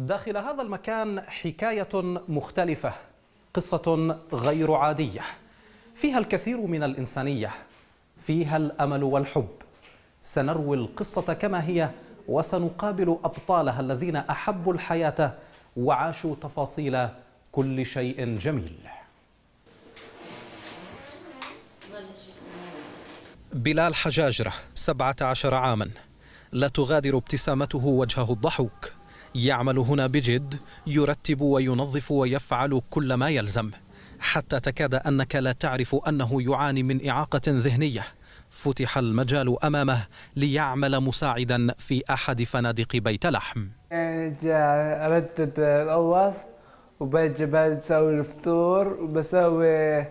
داخل هذا المكان حكاية مختلفة قصة غير عادية فيها الكثير من الإنسانية فيها الأمل والحب سنروي القصة كما هي وسنقابل أبطالها الذين أحبوا الحياة وعاشوا تفاصيل كل شيء جميل بلال حجاجرة 17 عاما لا تغادر ابتسامته وجهه الضحوك يعمل هنا بجد يرتب وينظف ويفعل كل ما يلزم حتى تكاد انك لا تعرف انه يعاني من اعاقه ذهنيه فتح المجال امامه ليعمل مساعدا في احد فنادق بيت لحم ارتب الاوض وباجي بسوي الفطور وبسوي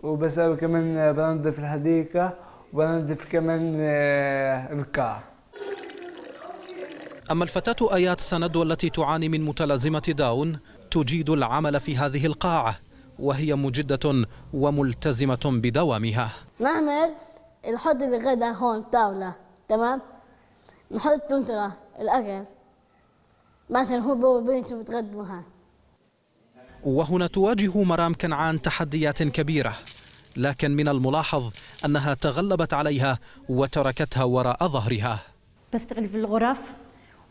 وبسوي كمان بنظف الحديقه وبنظف كمان آه، الكار أما الفتاة آيات سند والتي تعاني من متلازمة داون تجيد العمل في هذه القاعة وهي مجدة وملتزمة بدوامها نعمل نحط الغداء هون طاولة تمام نحط التنترة الأكل مثلا هو وبنته بتغدوها وهنا تواجه مرام كنعان تحديات كبيرة لكن من الملاحظ أنها تغلبت عليها وتركتها وراء ظهرها بستغل في الغرف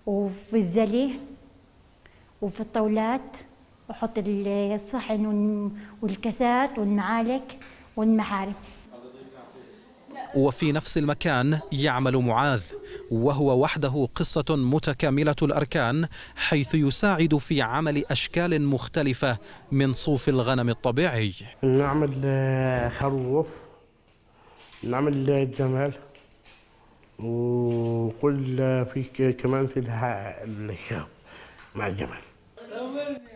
وفي الزلي وفي الطاولات وحط الصحن والكاسات والمعالق والمحارم وفي نفس المكان يعمل معاذ وهو وحده قصة متكاملة الأركان حيث يساعد في عمل أشكال مختلفة من صوف الغنم الطبيعي نعمل آه، خروف نعمل آه، جمال وكل في كمان في الشاب مع الجمال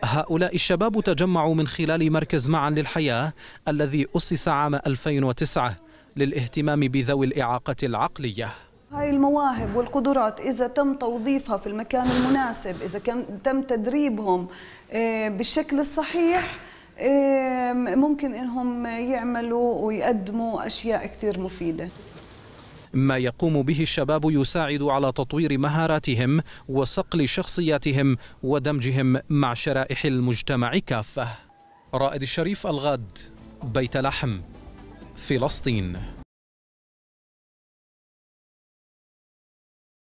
هؤلاء الشباب تجمعوا من خلال مركز معا للحياة الذي أسس عام 2009 للاهتمام بذوي الإعاقة العقلية هاي المواهب والقدرات إذا تم توظيفها في المكان المناسب إذا تم تدريبهم آه، بالشكل الصحيح آه، ممكن إنهم يعملوا ويقدموا أشياء كتير مفيدة ما يقوم به الشباب يساعد على تطوير مهاراتهم وصقل شخصياتهم ودمجهم مع شرائح المجتمع كافة رائد الشريف الغد بيت لحم فلسطين